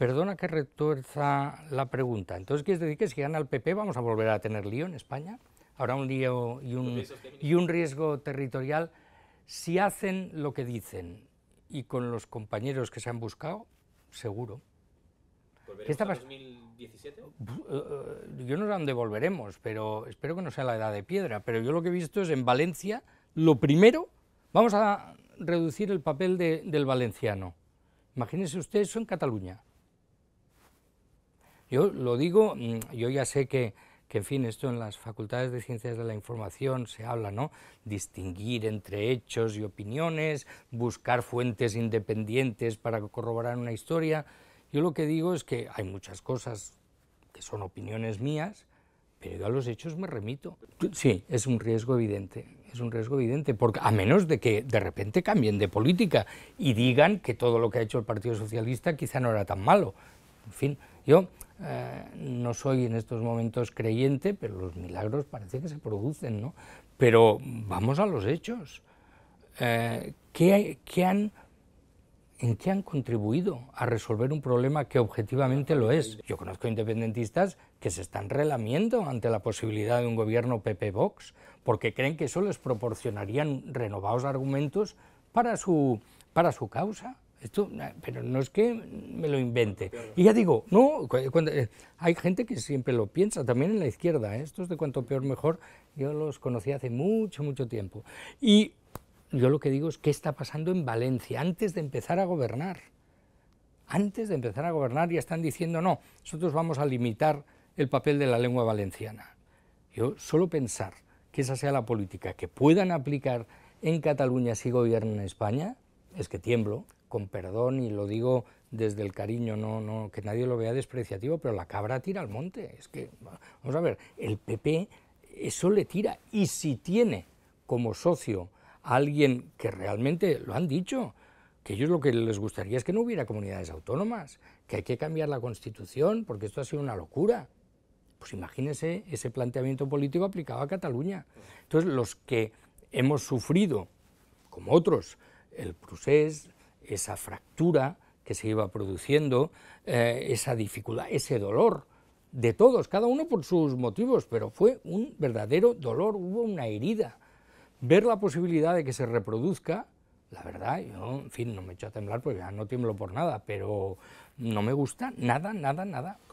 Perdona que retuerza la pregunta. Entonces, ¿quieres decir que si gana el PP vamos a volver a tener lío en España? Habrá un lío y un, y un riesgo territorial. Si hacen lo que dicen y con los compañeros que se han buscado, seguro. ¿Qué está pasando? 2017? Eh, yo no sé dónde volveremos, pero espero que no sea la edad de piedra. Pero yo lo que he visto es en Valencia, lo primero, vamos a reducir el papel del valenciano. Imagínese usted eso en Cataluña. Yo lo digo, mm, yo ya sé que, en fin, esto en las facultades de ciencias de la información se habla, ¿no? Distinguir entre hechos y opiniones, buscar fuentes independientes para corroborar una historia. Yo lo que digo es que hay muchas cosas que son opiniones mías, pero yo a los hechos me remito. Sí, es un riesgo evidente, es un riesgo evidente, porque a menos de que de repente cambien de política y digan que todo lo que ha hecho el Partido Socialista quizá no era tan malo. En fin, yo eh, no soy en estos momentos creyente, pero los milagros parece que se producen, ¿no? Pero vamos a los hechos. Eh, han, ¿En qué han contribuido a resolver un problema que objetivamente lo es? Yo conozco independentistas que se están relamiendo ante la posibilidad de un gobierno PP-Vox, porque creen que eso les proporcionaría renovados argumentos para su causa. Esto, pero no es que me lo invente. Y ya digo, no, eh, hay gente que siempre lo piensa, también en la izquierda, ¿eh? esto estos de cuanto peor mejor, yo los conocí hace mucho, mucho tiempo. Y yo lo que digo es, ¿qué está pasando en Valencia antes de empezar a gobernar? Antes de empezar a gobernar ya están diciendo, no, nosotros vamos a limitar el papel de la lengua valenciana. Yo solo pensar que esa sea la política que puedan aplicar en Cataluña si gobiernan en España, es que tiemblo, con perdón y lo digo desde el cariño, no, no, que nadie lo vea despreciativo, pero la cabra tira al monte. Es que, vamos a ver, el PP eso le tira. Y si tiene como socio a alguien que realmente, lo han dicho, que ellos lo que les gustaría es que no hubiera comunidades autónomas, que hay que cambiar la constitución porque esto ha sido una locura. Pues imagínense ese planteamiento político aplicado a Cataluña. Entonces, los que hemos sufrido, como otros, el procés, esa fractura que se iba produciendo, eh, esa dificultad, ese dolor de todos, cada uno por sus motivos, pero fue un verdadero dolor, hubo una herida. Ver la posibilidad de que se reproduzca, la verdad, yo, en fin, no me echo a temblar porque ya no tiemblo por nada, pero no me gusta nada, nada, nada.